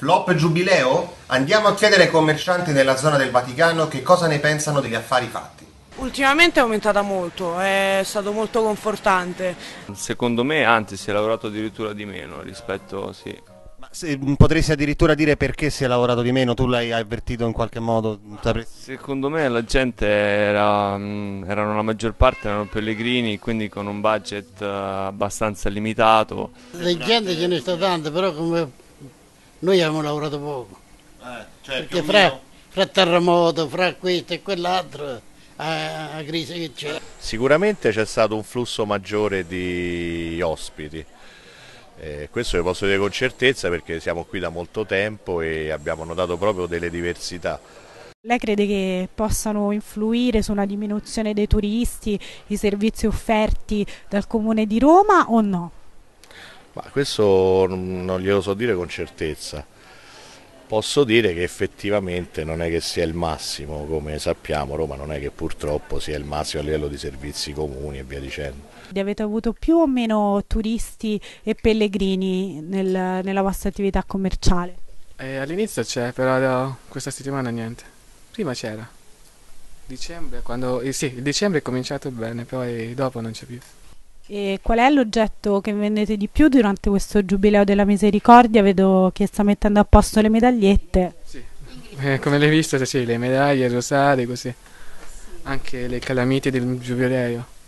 Flop Giubileo? Andiamo a chiedere ai commercianti della zona del Vaticano che cosa ne pensano degli affari fatti. Ultimamente è aumentata molto, è stato molto confortante. Secondo me anzi si è lavorato addirittura di meno rispetto sì. Se, mm, potresti addirittura dire perché si è lavorato di meno, tu l'hai avvertito in qualche modo? Secondo me la gente era, mm, erano la maggior parte erano pellegrini, quindi con un budget eh, abbastanza limitato. Le gente ce ne sta tante, però come noi abbiamo lavorato poco. Eh, cioè, perché fra, meno... fra, terremoto, fra questo e quell'altro, eh, la eh, crisi che c'è. Sicuramente c'è stato un flusso maggiore di ospiti. Eh, questo lo posso dire con certezza perché siamo qui da molto tempo e abbiamo notato proprio delle diversità. Lei crede che possano influire su una diminuzione dei turisti i servizi offerti dal Comune di Roma o no? Ma questo non glielo so dire con certezza. Posso dire che effettivamente non è che sia il massimo, come sappiamo Roma non è che purtroppo sia il massimo a livello di servizi comuni e via dicendo. Avete avuto più o meno turisti e pellegrini nel, nella vostra attività commerciale? Eh, all'inizio c'è, però questa settimana niente. Prima c'era. Dicembre, quando, eh, sì, il dicembre è cominciato bene, poi dopo non c'è più. E qual è l'oggetto che vendete di più durante questo giubileo della misericordia? Vedo che sta mettendo a posto le medagliette. Sì. Eh, come l'hai visto, sì, le medaglie, il rosario, così. Anche le calamite del giubileo.